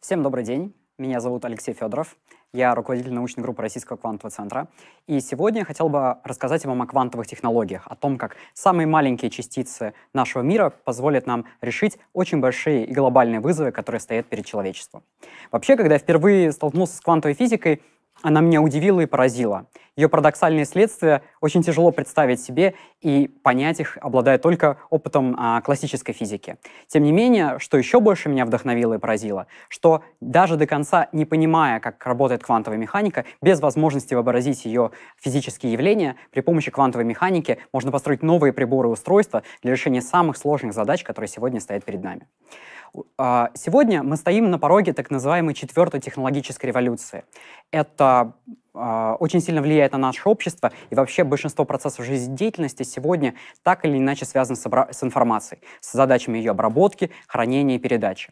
Всем добрый день. Меня зовут Алексей Федоров. Я руководитель научной группы Российского квантового центра. И сегодня я хотел бы рассказать вам о квантовых технологиях, о том, как самые маленькие частицы нашего мира позволят нам решить очень большие и глобальные вызовы, которые стоят перед человечеством. Вообще, когда я впервые столкнулся с квантовой физикой, она меня удивила и поразила ее парадоксальные следствия очень тяжело представить себе, и понять их, обладая только опытом а, классической физики. Тем не менее, что еще больше меня вдохновило и поразило, что даже до конца не понимая, как работает квантовая механика, без возможности вообразить ее физические явления, при помощи квантовой механики можно построить новые приборы и устройства для решения самых сложных задач, которые сегодня стоят перед нами. А, сегодня мы стоим на пороге так называемой четвертой технологической революции. Это а, очень сильно влияет на наше общество, и вообще большинство процессов жизнедеятельности сегодня так или иначе связано с, обра- с информацией, с задачами ее обработки, хранения и передачи.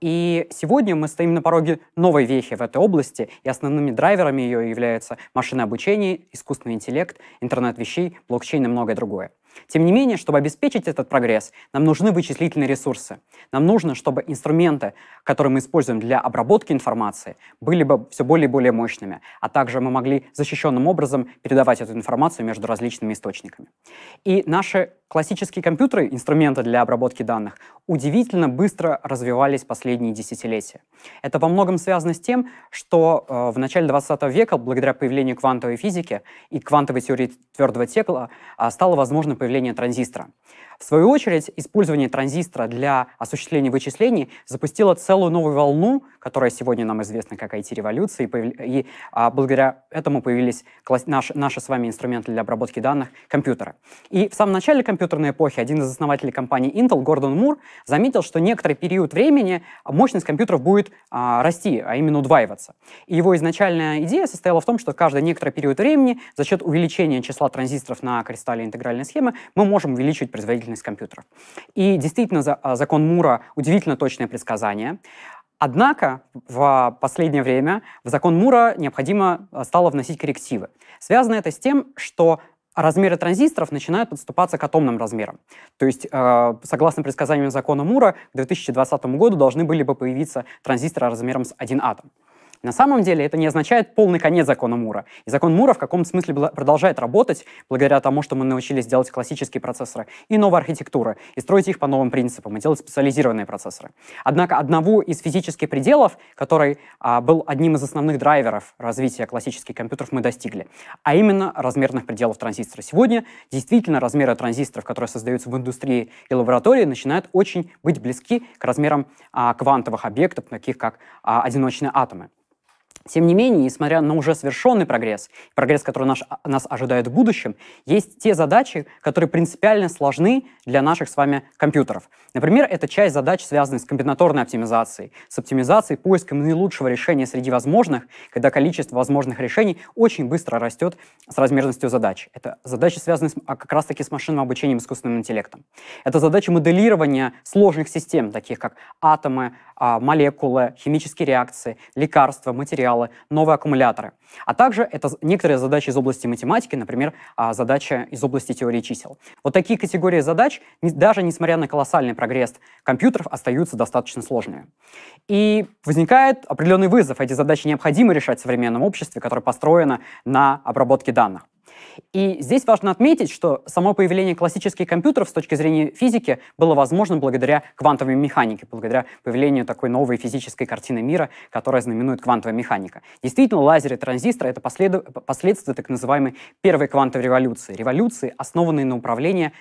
И сегодня мы стоим на пороге новой вехи в этой области, и основными драйверами ее являются машины обучения, искусственный интеллект, интернет вещей, блокчейн и многое другое. Тем не менее, чтобы обеспечить этот прогресс, нам нужны вычислительные ресурсы. Нам нужно, чтобы инструменты, которые мы используем для обработки информации, были бы все более и более мощными, а также мы могли защищенным образом передавать эту информацию между различными источниками. И наши классические компьютеры, инструменты для обработки данных, удивительно быстро развивались последние десятилетия. Это во многом связано с тем, что э, в начале 20 века, благодаря появлению квантовой физики и квантовой теории твердого текла а, стало возможным появление транзистора. В свою очередь, использование транзистора для осуществления вычислений запустило целую новую волну, которая сегодня нам известна как IT-революция, и, появ... и а, благодаря этому появились класс... наши, наши с вами инструменты для обработки данных — компьютеры. И в самом начале компьютерной эпохи один из основателей компании Intel, Гордон Мур, заметил, что некоторый период времени мощность компьютеров будет а, расти, а именно удваиваться. И его изначальная идея состояла в том, что каждый некоторый период времени за счет увеличения числа транзисторов на кристалле интегральной схемы, мы можем увеличить производительность компьютеров. И действительно, а, закон Мура — удивительно точное предсказание. Однако в а, последнее время в закон Мура необходимо а, стало вносить коррективы. Связано это с тем, что размеры транзисторов начинают подступаться к атомным размерам. То есть, э, согласно предсказаниям закона Мура, к 2020 году должны были бы появиться транзисторы размером с один атом. На самом деле это не означает полный конец закона Мура. И закон Мура в каком-то смысле продолжает работать благодаря тому, что мы научились делать классические процессоры и новые архитектуры, и строить их по новым принципам, и делать специализированные процессоры. Однако одного из физических пределов, который а, был одним из основных драйверов развития классических компьютеров, мы достигли, а именно размерных пределов транзистора. Сегодня действительно размеры транзисторов, которые создаются в индустрии и лаборатории, начинают очень быть близки к размерам а, квантовых объектов, таких как а, одиночные атомы. Тем не менее, несмотря на уже совершенный прогресс, прогресс, который наш, нас ожидает в будущем, есть те задачи, которые принципиально сложны для наших с вами компьютеров. Например, это часть задач, связанных с комбинаторной оптимизацией, с оптимизацией поиском наилучшего решения среди возможных, когда количество возможных решений очень быстро растет с размерностью задач. Это задачи, связанные с, а, как раз-таки с машинным обучением и искусственным интеллектом. Это задачи моделирования сложных систем, таких как атомы, а, молекулы, химические реакции, лекарства, материалы, материалы, новые аккумуляторы. А также это некоторые задачи из области математики, например, а, задача из области теории чисел. Вот такие категории задач, даже несмотря на колоссальный прогресс компьютеров, остаются достаточно сложными. И возникает определенный вызов. Эти задачи необходимо решать в современном обществе, которое построено на обработке данных. И здесь важно отметить, что само появление классических компьютеров с точки зрения физики было возможно благодаря квантовой механике, благодаря появлению такой новой физической картины мира, которая знаменует квантовая механика. Действительно, лазеры и транзисторы — это э, последствия так называемой первой квантовой революции, революции, основанной на управлении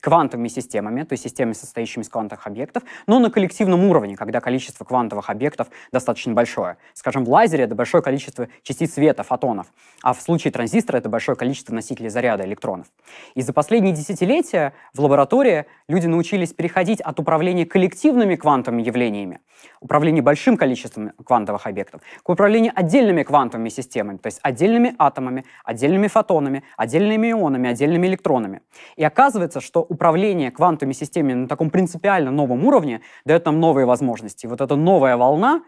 квантовыми системами, то есть системами, состоящими из квантовых объектов, но на коллективном уровне, когда количество квантовых объектов достаточно большое. Скажем, в лазере это большое количество частиц света, фотонов, а в случае транзистора это большое количество носителей заряда электронов. И за последние десятилетия в лаборатории люди научились переходить от управления коллективными квантовыми явлениями, управления большим количеством квантовых объектов, к управлению отдельными квантовыми системами, то есть отдельными атомами, отдельными фотонами, отдельными ионами, отдельными электронами. И оказывается, оказывается, что управление квантовыми системами на таком принципиально новом уровне дает нам новые возможности. вот эта новая волна,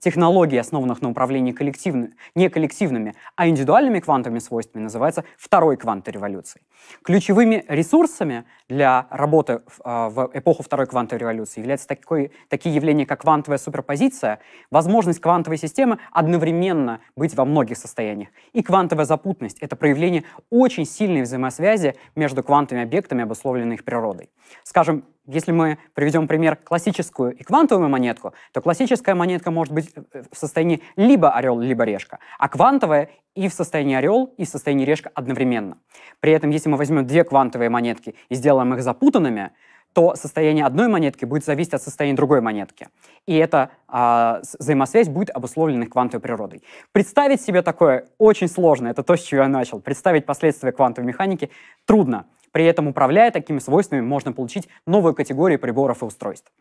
Технологии, основанных на управлении коллективными, не коллективными, а индивидуальными квантовыми свойствами, называется второй квантовой революцией. Ключевыми ресурсами для работы в, а, в эпоху второй квантовой революции являются такой, такие явления, как квантовая суперпозиция, возможность квантовой системы одновременно быть во многих состояниях, и квантовая запутанность — это проявление очень сильной взаимосвязи между квантовыми объектами, обусловленной их природой. Скажем, если мы приведем пример классическую и квантовую монетку, то классическая монетка может быть э, в состоянии либо орел, либо решка, а квантовая и в состоянии орел, и в состоянии решка одновременно. При этом, если мы возьмем две квантовые монетки и сделаем их запутанными, то состояние одной монетки будет зависеть от состояния другой монетки. И эта э, взаимосвязь будет обусловлена квантовой природой. Представить себе такое очень сложно, это то, с чего я начал. Представить последствия квантовой механики трудно. При этом, управляя такими свойствами, можно получить новую категорию приборов и устройств.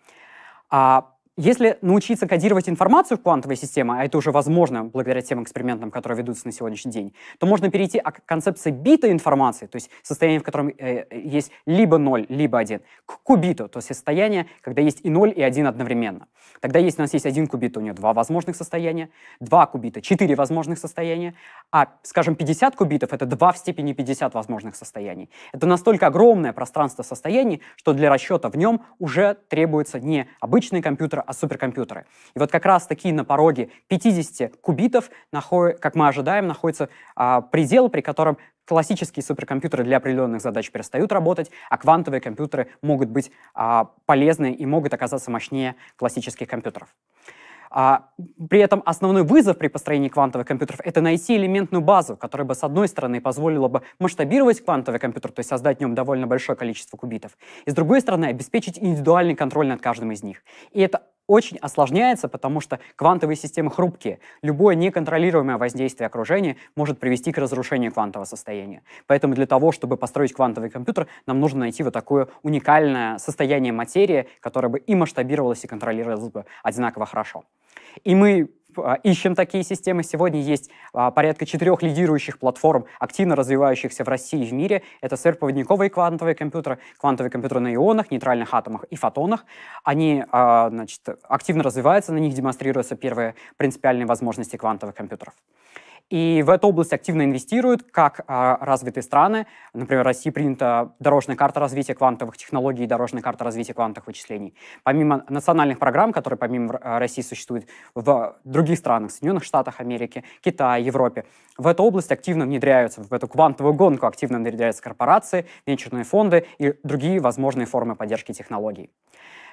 А если научиться кодировать информацию в квантовой системе, а это уже возможно благодаря тем экспериментам, которые ведутся на сегодняшний день, то можно перейти к концепции бита информации, то есть состояние, в котором э, есть либо 0, либо 1, к кубиту, то есть состояние, когда есть и 0, и 1 одновременно. Тогда если у нас есть один кубит, то у него два возможных состояния, два кубита — четыре возможных состояния, а, скажем, 50 кубитов — это 2 в степени 50 возможных состояний. Это настолько огромное пространство состояний, что для расчета в нем уже требуется не обычный компьютер, компьютер, а суперкомпьютеры. И вот как раз таки на пороге 50 кубитов, наход... как мы ожидаем, находится а, предел, при котором классические суперкомпьютеры для определенных задач перестают работать, а квантовые компьютеры могут быть а, полезны и могут оказаться мощнее классических компьютеров. А, при этом основной вызов при построении квантовых компьютеров — это найти элементную базу, которая бы, с одной стороны, позволила бы масштабировать квантовый компьютер, то есть создать в нем довольно большое количество кубитов, и, с другой стороны, обеспечить индивидуальный контроль над каждым из них. И это очень осложняется, потому что квантовые системы хрупкие. Любое неконтролируемое воздействие окружения может привести к разрушению квантового состояния. Поэтому для того, чтобы построить квантовый компьютер, нам нужно найти вот такое уникальное состояние материи, которое бы и масштабировалось, и контролировалось бы одинаково хорошо. И мы а, ищем такие системы. Сегодня есть а, порядка четырех лидирующих платформ, активно развивающихся в России и в мире. Это сверхпроводниковые квантовые компьютеры, квантовые компьютеры на ионах, нейтральных атомах и фотонах. Они а, значит, активно развиваются, на них демонстрируются первые принципиальные возможности квантовых компьютеров. И в эту область активно инвестируют как а, развитые страны. Например, в России принята дорожная карта развития квантовых технологий и дорожная карта развития квантовых вычислений. Помимо национальных программ, которые помимо э, России существуют в других странах, Соединенных Штатах Америки, Китае, Европе, в эту область активно внедряются, в эту квантовую гонку активно внедряются корпорации, венчурные фонды и другие возможные формы поддержки технологий.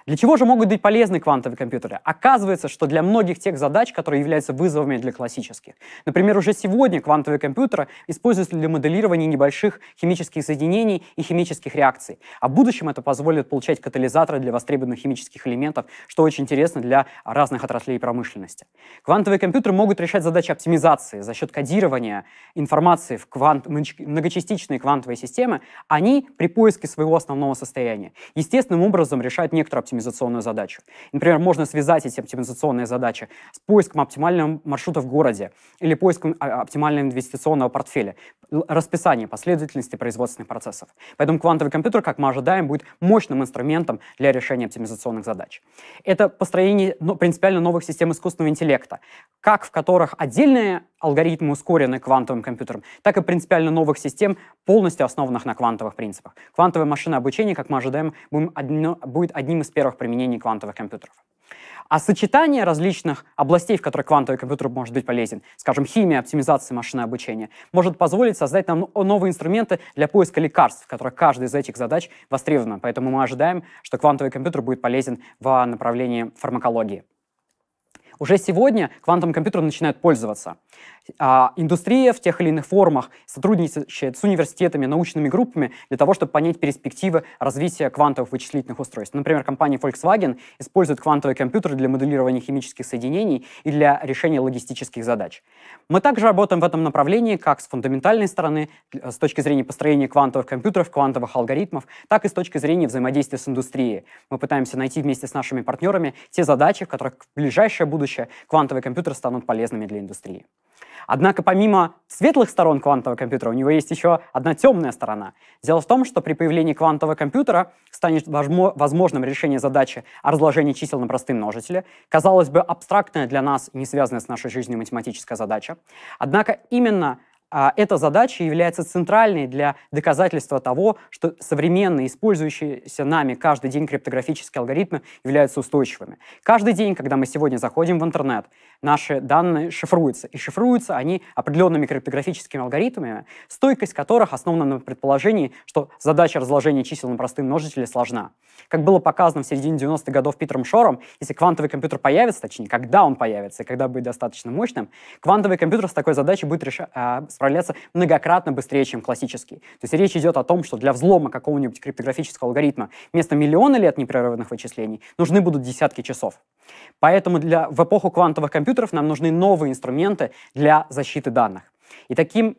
Для чего же могут быть полезны квантовые компьютеры? Оказывается, что для многих тех задач, которые являются вызовами для классических. Например, уже сегодня квантовые компьютеры используются для моделирования небольших химических соединений и химических реакций. А в будущем это позволит получать катализаторы для востребованных химических элементов, что очень интересно для разных отраслей промышленности. Квантовые компьютеры могут решать задачи оптимизации за счет кодирования информации в квант... многочастичные квантовые системы. Они при поиске своего основного состояния естественным образом решают некоторую оптимизационную задачу. Например, можно связать эти оптимизационные задачи с поиском оптимального маршрута в городе или поиском а, оптимального инвестиционного портфеля, расписание последовательности производственных процессов. Поэтому квантовый компьютер, как мы ожидаем, будет мощным инструментом для решения оптимизационных задач. Это построение ну, принципиально новых систем искусственного интеллекта, как в которых отдельные алгоритмы ускорены квантовым компьютером, так и принципиально новых систем, полностью основанных на квантовых принципах. Квантовая машина обучения, как мы ожидаем, будет одним из первых первых применений квантовых компьютеров. А сочетание различных областей, в которых квантовый компьютер может быть полезен, скажем, химия, оптимизация, машинное обучение, может позволить создать нам новые инструменты для поиска лекарств, в которых каждая из этих задач востребована. Поэтому мы ожидаем, что квантовый компьютер будет полезен в направлении фармакологии. Уже сегодня квантовым компьютером начинают пользоваться. А, индустрия в тех или иных формах сотрудничает с университетами, научными группами для того, чтобы понять перспективы развития квантовых вычислительных устройств. Например, компания Volkswagen использует квантовые компьютеры для моделирования химических соединений и для решения логистических задач. Мы также работаем в этом направлении как с фундаментальной стороны, с точки зрения построения квантовых компьютеров, квантовых алгоритмов, так и с точки зрения взаимодействия с индустрией. Мы пытаемся найти вместе с нашими партнерами те задачи, в которых в ближайшее будущее квантовые компьютеры станут полезными для индустрии. Однако помимо светлых сторон квантового компьютера, у него есть еще одна темная сторона. Дело в том, что при появлении квантового компьютера станет возможным решение задачи о разложении чисел на простые множители. Казалось бы, абстрактная для нас и не связанная с нашей жизнью математическая задача. Однако именно а, эта задача является центральной для доказательства того, что современные, использующиеся нами каждый день криптографические алгоритмы являются устойчивыми. Каждый день, когда мы сегодня заходим в интернет, наши данные шифруются. И шифруются они определенными криптографическими алгоритмами, стойкость которых основана на предположении, что задача разложения чисел на простые множители сложна. Как было показано в середине 90-х годов Питером Шором, если квантовый компьютер появится, точнее, когда он появится и когда будет достаточно мощным, квантовый компьютер с такой задачей будет реша- а, справляться многократно быстрее, чем классический. То есть речь идет о том, что для взлома какого-нибудь криптографического алгоритма вместо миллиона лет непрерывных вычислений нужны будут десятки часов. Поэтому для, в эпоху квантовых компьютеров нам нужны новые инструменты для защиты данных. И такими,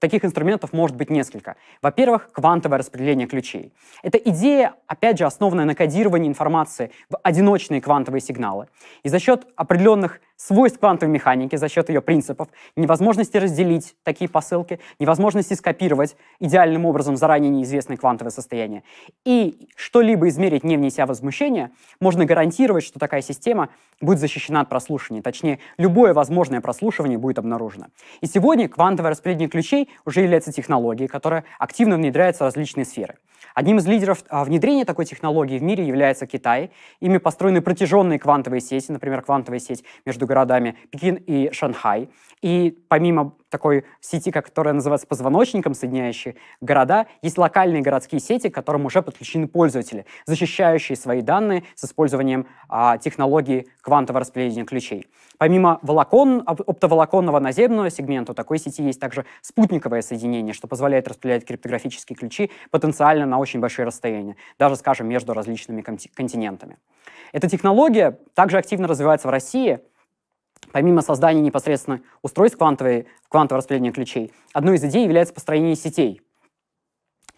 таких инструментов может быть несколько. Во-первых, квантовое распределение ключей. Это идея, опять же, основанная на кодировании информации в одиночные квантовые сигналы. И за счет определенных свойств квантовой механики за счет ее принципов, невозможности разделить такие посылки, невозможности скопировать идеальным образом заранее неизвестное квантовое состояние. И что-либо измерить, не внеся возмущения, можно гарантировать, что такая система будет защищена от прослушивания. Точнее, любое возможное прослушивание будет обнаружено. И сегодня квантовое распределение ключей уже является технологией, которая активно внедряется в различные сферы. Одним из лидеров а, внедрения такой технологии в мире является Китай. Ими построены протяженные квантовые сети, например, квантовая сеть между городами Пекин и Шанхай. И помимо такой сети, которая называется позвоночником, соединяющей города, есть локальные городские сети, к которым уже подключены пользователи, защищающие свои данные с использованием а, технологии квантового распределения ключей. Помимо волокон, оптоволоконного наземного сегмента, у такой сети есть также спутниковое соединение, что позволяет распределять криптографические ключи потенциально на очень большие расстояния, даже, скажем, между различными континентами. Эта технология также активно развивается в России – Помимо создания непосредственно устройств квантовой, квантового распределения ключей, одной из идей является построение сетей.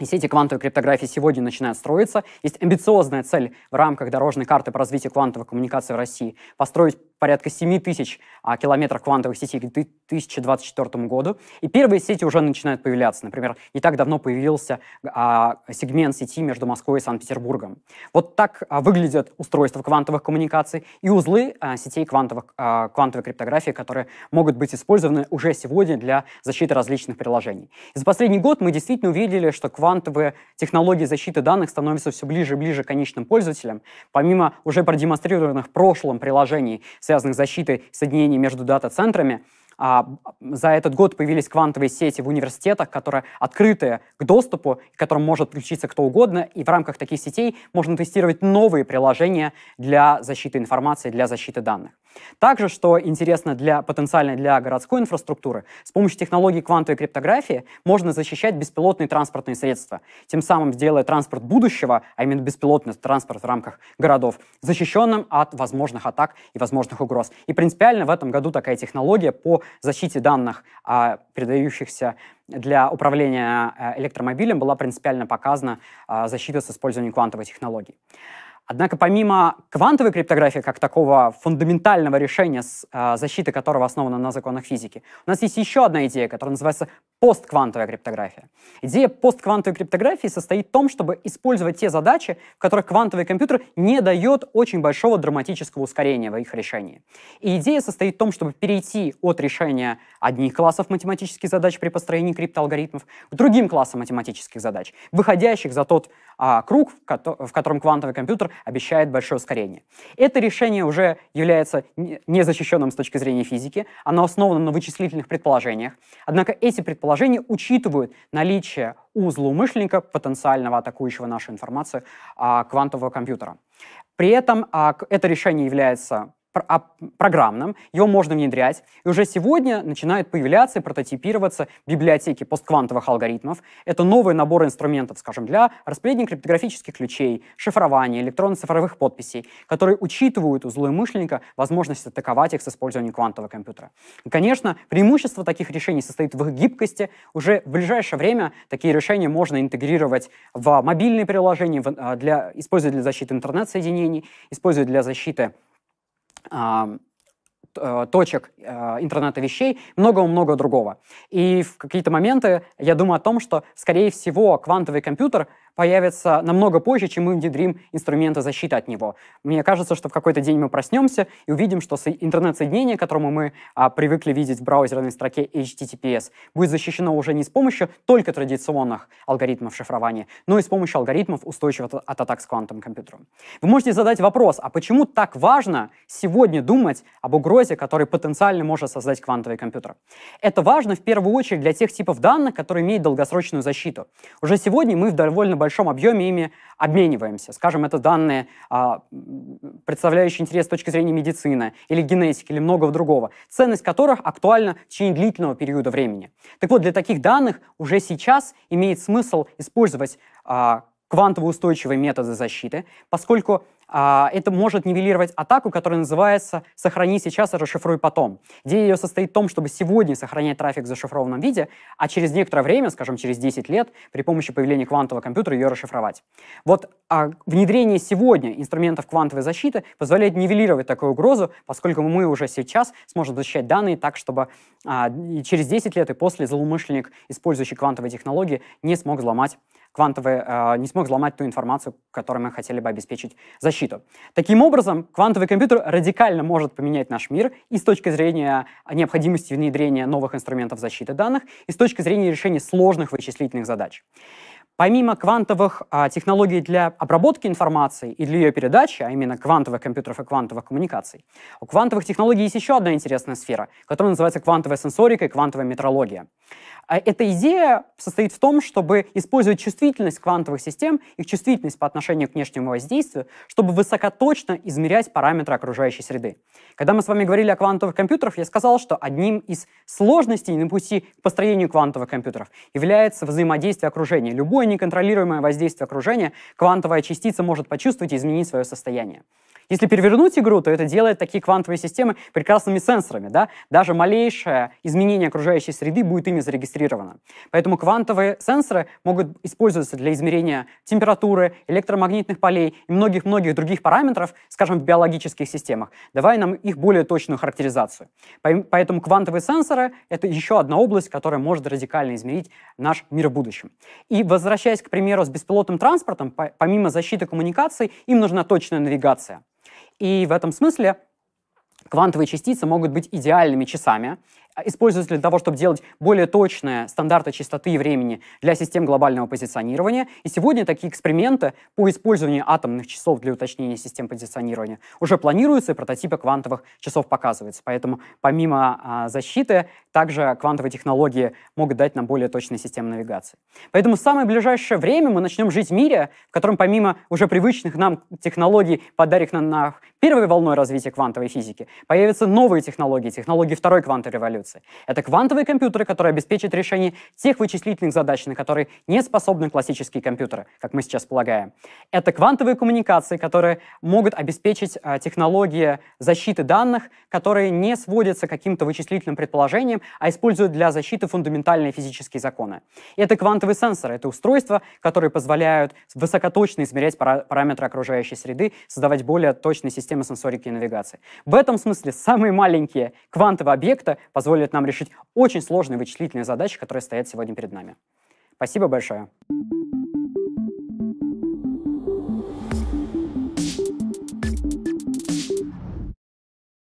И сети квантовой криптографии сегодня начинают строиться. Есть амбициозная цель в рамках дорожной карты по развитию квантовой коммуникации в России построить порядка 7 тысяч а, километров квантовых сетей к 2024 году. И первые сети уже начинают появляться. Например, не так давно появился а, сегмент сети между Москвой и Санкт-Петербургом. Вот так а, выглядят устройства квантовых коммуникаций и узлы а, сетей квантовых, а, квантовой криптографии, которые могут быть использованы уже сегодня для защиты различных приложений. И за последний год мы действительно увидели, что квантовые технологии защиты данных становятся все ближе и ближе к конечным пользователям. Помимо уже продемонстрированных в прошлом приложений связанных с защитой соединений между дата-центрами. А за этот год появились квантовые сети в университетах, которые открыты к доступу, к которым может включиться кто угодно, и в рамках таких сетей можно тестировать новые приложения для защиты информации, для защиты данных. Также, что интересно для потенциально для городской инфраструктуры, с помощью технологий квантовой криптографии можно защищать беспилотные транспортные средства, тем самым сделая транспорт будущего, а именно беспилотный транспорт в рамках городов, защищенным от возможных атак и возможных угроз. И принципиально в этом году такая технология по защите данных, а, передающихся для управления э, электромобилем, была принципиально показана а, защита с использованием квантовой технологии. Однако помимо квантовой криптографии как такого фундаментального решения, э, защиты которого основана на законах физики, у нас есть еще одна идея, которая называется постквантовая криптография. Идея постквантовой криптографии состоит в том, чтобы использовать те задачи, в которых квантовый компьютер не дает очень большого драматического ускорения в их решении. И идея состоит в том, чтобы перейти от решения одних классов математических задач при построении криптоалгоритмов к другим классам математических задач, выходящих за тот а, круг, в, ко в котором квантовый компьютер обещает большое ускорение. Это решение уже является незащищенным с точки зрения физики, оно основано на вычислительных предположениях, однако эти предположения положения учитывают наличие у злоумышленника, потенциального атакующего нашу информацию, а, квантового компьютера. При этом а, это решение является а, программным его можно внедрять, и уже сегодня начинают появляться и прототипироваться библиотеки постквантовых алгоритмов. Это новые наборы инструментов, скажем, для распределения криптографических ключей, шифрования, электронно-цифровых подписей, которые учитывают у злоумышленника возможность атаковать их с использованием квантового компьютера. И, конечно, преимущество таких решений состоит в их гибкости. Уже в ближайшее время такие решения можно интегрировать в мобильные приложения, а, для, использовать для защиты интернет-соединений, использовать для защиты а, э, точек э, интернета вещей, много-много другого. И в какие-то моменты я думаю о том, что, скорее всего, квантовый компьютер — появится намного позже, чем мы внедрим инструменты защиты от него. Мне кажется, что в какой-то день мы проснемся и увидим, что интернет-соединение, к которому мы а, привыкли видеть в браузерной строке HTTPS, будет защищено уже не с помощью только традиционных алгоритмов шифрования, но и с помощью алгоритмов устойчивых от атак с квантовым компьютером. Вы можете задать вопрос, а почему так важно сегодня думать об угрозе, который потенциально может создать квантовый компьютер? Это важно в первую очередь для тех типов данных, которые имеют долгосрочную защиту. Уже сегодня мы в довольно большом объеме ими обмениваемся. Скажем, это данные, а, представляющие интерес с точки зрения медицины или генетики или многого другого, ценность которых актуальна в течение длительного периода времени. Так вот, для таких данных уже сейчас имеет смысл использовать а, квантово устойчивые методы защиты, поскольку а, это может нивелировать атаку, которая называется «сохрани сейчас и расшифруй потом», где ее состоит в том, чтобы сегодня сохранять трафик в зашифрованном виде, а через некоторое время, скажем, через 10 лет, при помощи появления квантового компьютера ее расшифровать. Вот а внедрение сегодня инструментов квантовой защиты позволяет нивелировать такую угрозу, поскольку мы уже сейчас сможем защищать данные так, чтобы а, через 10 лет и после злоумышленник, использующий квантовые технологии, не смог взломать квантовый э, а, не смог взломать ту информацию, которой мы хотели бы обеспечить защиту. Таким образом, квантовый компьютер радикально может поменять наш мир и с точки зрения необходимости внедрения новых инструментов защиты данных, и с точки зрения решения сложных вычислительных задач. Помимо квантовых а, технологий для обработки информации и для ее передачи, а именно квантовых компьютеров и квантовых коммуникаций, у квантовых технологий есть еще одна интересная сфера, которая называется квантовая сенсорика и квантовая метрология. А эта идея состоит в том, чтобы использовать чувствительность квантовых систем, их чувствительность по отношению к внешнему воздействию, чтобы высокоточно измерять параметры окружающей среды. Когда мы с вами говорили о квантовых компьютерах, я сказал, что одним из сложностей на пути к построению квантовых компьютеров является взаимодействие окружения. Любое неконтролируемое воздействие окружения квантовая частица может почувствовать и изменить свое состояние. Если перевернуть игру, то это делает такие квантовые системы прекрасными сенсорами. Да? Даже малейшее изменение окружающей среды будет ими зарегистрировано. Поэтому квантовые сенсоры могут использоваться для измерения температуры, электромагнитных полей и многих-многих других параметров, скажем, в биологических системах, давая нам их более точную характеризацию. Поэтому квантовые сенсоры — это еще одна область, которая может радикально изменить наш мир в будущем. И возвращаясь, к примеру, с беспилотным транспортом, помимо защиты коммуникаций, им нужна точная навигация. И в этом смысле квантовые частицы могут быть идеальными часами. А, используется для того, чтобы делать более точные стандарты частоты и времени для систем глобального позиционирования. И сегодня такие эксперименты по использованию атомных часов для уточнения систем позиционирования уже планируются, и прототипы квантовых часов показываются. Поэтому помимо а, защиты, также квантовые технологии могут дать нам более точные системы навигации. Поэтому в самое ближайшее время мы начнем жить в мире, в котором помимо уже привычных нам технологий, подарих нам на первой волной развития квантовой физики, появятся новые технологии, технологии второй квантовой революции матрицы. Это квантовые компьютеры, которые обеспечат решение тех вычислительных задач, на которые не способны классические компьютеры, как мы сейчас полагаем. Это квантовые коммуникации, которые могут обеспечить э, технологии защиты данных, которые не сводятся к каким-то вычислительным предположениям, а используют для защиты фундаментальные физические законы. это квантовые сенсоры, это устройства, которые позволяют высокоточно измерять пара- параметры окружающей среды, создавать более точные системы сенсорики и навигации. В этом смысле самые маленькие квантовые объекты позволяют позволит нам решить очень сложные вычислительные задачи, которые стоят сегодня перед нами. Спасибо большое.